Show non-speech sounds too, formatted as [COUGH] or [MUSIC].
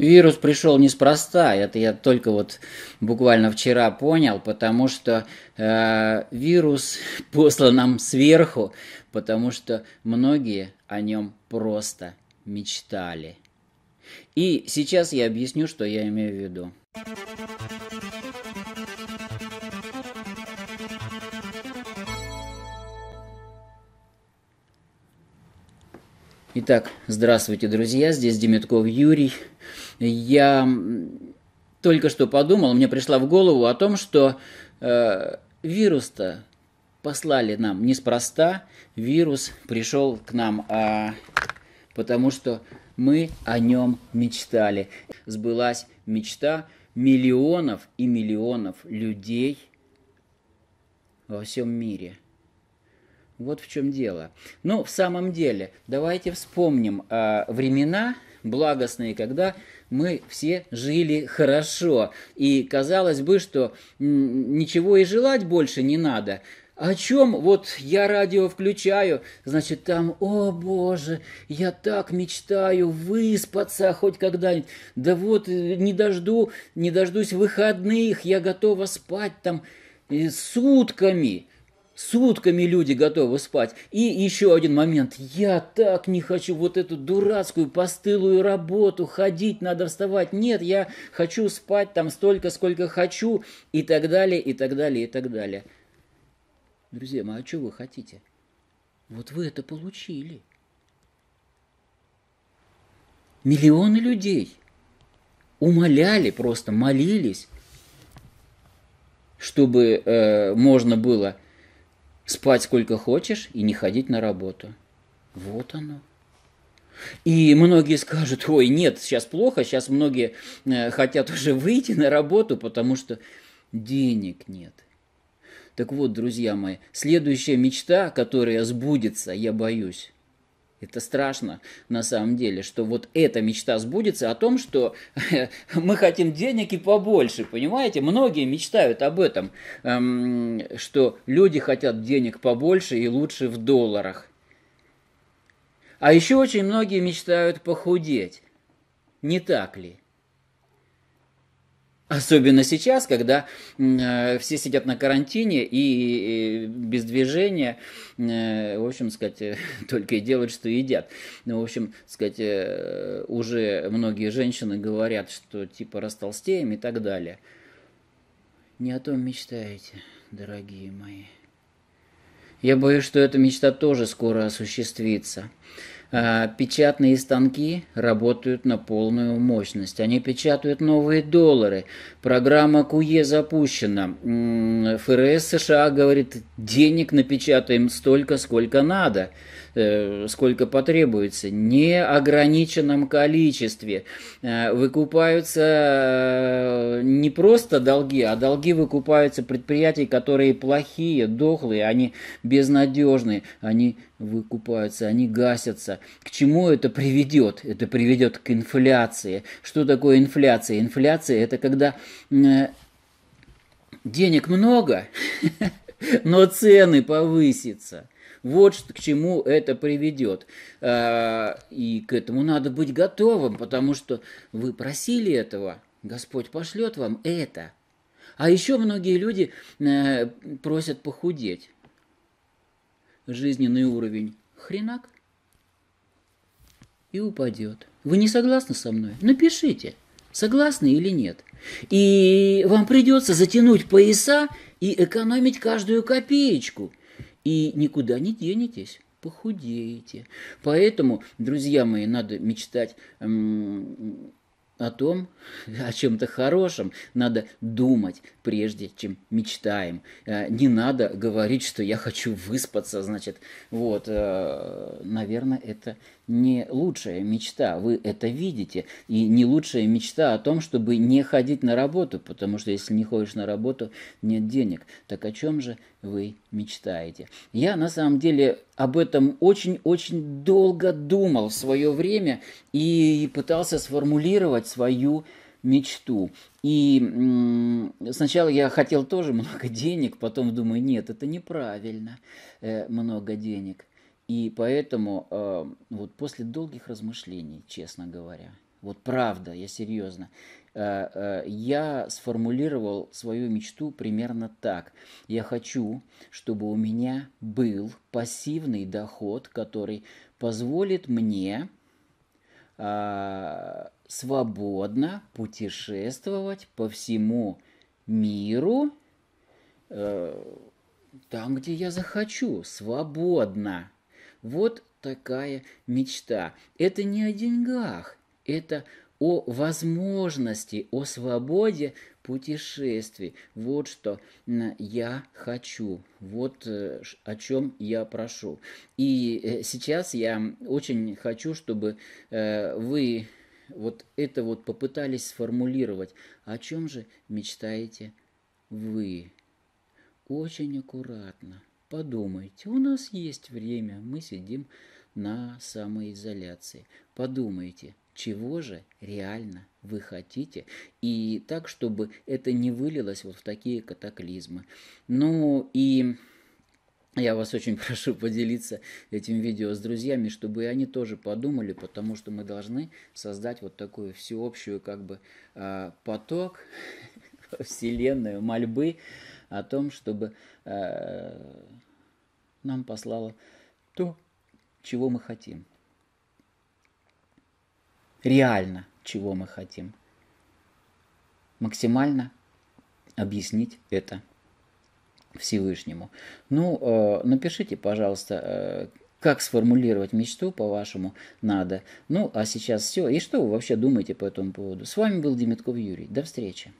Вирус пришел неспроста, это я только вот буквально вчера понял, потому что э, вирус [LAUGHS] послан нам сверху, потому что многие о нем просто мечтали. И сейчас я объясню, что я имею в виду. Итак, здравствуйте, друзья, здесь Демитков Юрий. Я только что подумал, мне пришла в голову о том, что э, вирус-то послали нам неспроста, вирус пришел к нам, а, потому что мы о нем мечтали. Сбылась мечта миллионов и миллионов людей во всем мире – вот в чем дело. Но в самом деле, давайте вспомним э, времена благостные, когда мы все жили хорошо. И казалось бы, что ничего и желать больше не надо. О чем? Вот я радио включаю, значит, там, о боже, я так мечтаю выспаться хоть когда-нибудь. Да вот, э, не дожду, не дождусь выходных, я готова спать там э, сутками. Сутками люди готовы спать. И еще один момент. Я так не хочу вот эту дурацкую постылую работу, ходить, надо вставать. Нет, я хочу спать там столько, сколько хочу, и так далее, и так далее, и так далее. Друзья мои, а что вы хотите? Вот вы это получили. Миллионы людей умоляли, просто молились, чтобы э, можно было спать сколько хочешь и не ходить на работу. Вот оно. И многие скажут, ой, нет, сейчас плохо, сейчас многие э, хотят уже выйти на работу, потому что денег нет. Так вот, друзья мои, следующая мечта, которая сбудется, я боюсь, это страшно на самом деле, что вот эта мечта сбудется о том, что [LAUGHS] мы хотим денег и побольше, понимаете? Многие мечтают об этом, эм, что люди хотят денег побольше и лучше в долларах. А еще очень многие мечтают похудеть. Не так ли? Особенно сейчас, когда э, все сидят на карантине и, и без движения, э, в общем, сказать, э, [LAUGHS] только и делают, что едят. Ну, в общем, сказать, э, уже многие женщины говорят, что типа растолстеем и так далее. Не о том мечтаете, дорогие мои. Я боюсь, что эта мечта тоже скоро осуществится. А, печатные станки работают на полную мощность. Они печатают новые доллары. Программа КУЕ e запущена. ФРС США говорит, денег напечатаем столько, сколько надо, э, сколько потребуется. Неограниченном количестве. Э, выкупаются э, не просто долги, а долги выкупаются предприятий, которые плохие, дохлые, они безнадежные, они выкупаются, они гасятся. К чему это приведет? Это приведет к инфляции. Что такое инфляция? Инфляция – это когда э, денег много, [LAUGHS] но цены повысятся. Вот к чему это приведет. А, и к этому надо быть готовым, потому что вы просили этого, Господь пошлет вам это. А еще многие люди э, просят похудеть. Жизненный уровень хренак – и упадет. Вы не согласны со мной? Напишите, согласны или нет. И вам придется затянуть пояса и экономить каждую копеечку. И никуда не денетесь похудеете. Поэтому, друзья мои, надо мечтать о том, о чем-то хорошем. Надо думать, прежде чем мечтаем. Э, не надо говорить, что я хочу выспаться, значит, вот, э, наверное, это не лучшая мечта, вы это видите, и не лучшая мечта о том, чтобы не ходить на работу, потому что если не ходишь на работу, нет денег. Так о чем же вы мечтаете? Я на самом деле об этом очень-очень долго думал в свое время и пытался сформулировать свою мечту. И сначала я хотел тоже [LAUGHS] много денег, потом думаю, нет, это неправильно, э, много денег. И поэтому э, вот после долгих размышлений, честно говоря, вот правда, я серьезно, э, э, я сформулировал свою мечту примерно так. Я хочу, чтобы у меня был пассивный доход, который позволит мне э, свободно путешествовать по всему миру, э, там, где я захочу, свободно вот такая мечта. Это не о деньгах, это о возможности, о свободе путешествий. Вот что я хочу, вот э, о чем я прошу. И э, сейчас я очень хочу, чтобы э, вы вот это вот попытались сформулировать. О чем же мечтаете вы? Очень аккуратно Подумайте, у нас есть время, мы сидим на самоизоляции. Подумайте, чего же реально вы хотите, и так, чтобы это не вылилось вот в такие катаклизмы. Ну и я вас очень [LAUGHS] прошу поделиться этим видео с друзьями, чтобы и они тоже подумали, потому что мы должны создать вот такую всеобщую как бы а, поток [LAUGHS] вселенную мольбы о том, чтобы э, нам послало то, чего мы хотим. Реально, чего мы хотим. Максимально объяснить это Всевышнему. Ну, э, напишите, пожалуйста, э, как сформулировать мечту, по-вашему, надо. Ну, а сейчас все. И что вы вообще думаете по этому поводу? С вами был Демитков Юрий. До встречи.